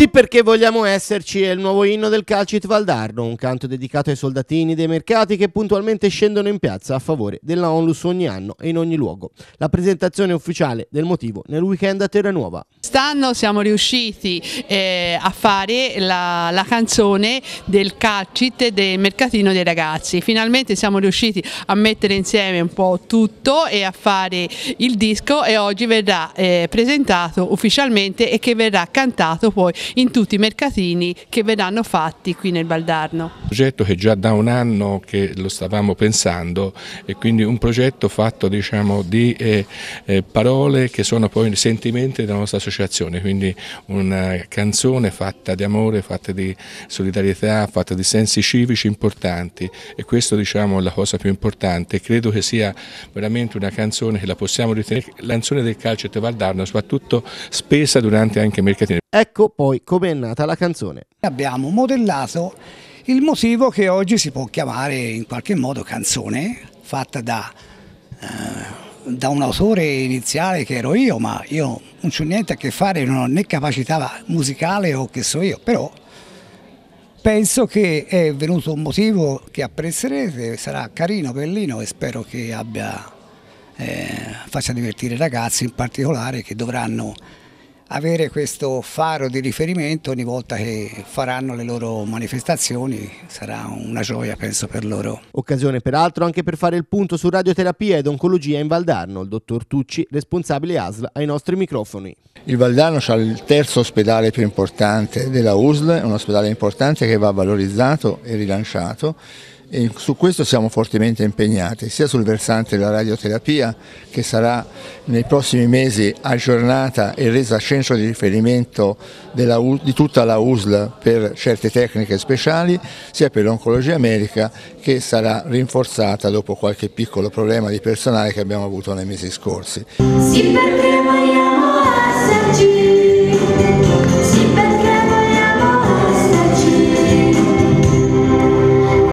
Sì perché vogliamo esserci è il nuovo inno del Calcit Valdarno, un canto dedicato ai soldatini dei mercati che puntualmente scendono in piazza a favore della Onlus ogni anno e in ogni luogo. La presentazione ufficiale del motivo nel weekend a Terranuova. Quest'anno siamo riusciti eh, a fare la, la, canzone del Calcit del mercatino dei ragazzi. Finalmente siamo riusciti a mettere insieme un po' tutto e a fare il disco e oggi verrà eh, presentato ufficialmente e che verrà cantato poi in tutti i mercatini che verranno fatti qui nel Baldarno. Un progetto che già da un anno che lo stavamo pensando e quindi un progetto fatto diciamo, di eh, eh, parole che sono poi sentimenti della nostra associazione, quindi una canzone fatta di amore, fatta di solidarietà, fatta di sensi civici importanti e questo diciamo, è la cosa più importante. Credo che sia veramente una canzone che la possiamo ritenere, la canzone del calcio e Valdarno, soprattutto spesa durante anche i mercatini. Ecco poi come è nata la canzone. Abbiamo modellato il motivo che oggi si può chiamare in qualche modo canzone, fatta da, eh, da un autore iniziale che ero io, ma io non ho niente a che fare, non ho né capacità musicale o che so io, però penso che è venuto un motivo che apprezzerete, sarà carino, bellino e spero che abbia, eh, faccia divertire i ragazzi in particolare che dovranno avere questo faro di riferimento ogni volta che faranno le loro manifestazioni sarà una gioia penso per loro. Occasione peraltro anche per fare il punto su radioterapia ed oncologia in Valdarno, il dottor Tucci, responsabile ASL, ai nostri microfoni. Il Valdarno ha il terzo ospedale più importante della USL, un ospedale importante che va valorizzato e rilanciato e su questo siamo fortemente impegnati, sia sul versante della radioterapia che sarà nei prossimi mesi aggiornata e resa centro di riferimento della, di tutta la USL per certe tecniche speciali, sia per l'oncologia medica che sarà rinforzata dopo qualche piccolo problema di personale che abbiamo avuto nei mesi scorsi. Sì, perché vogliamo esserci.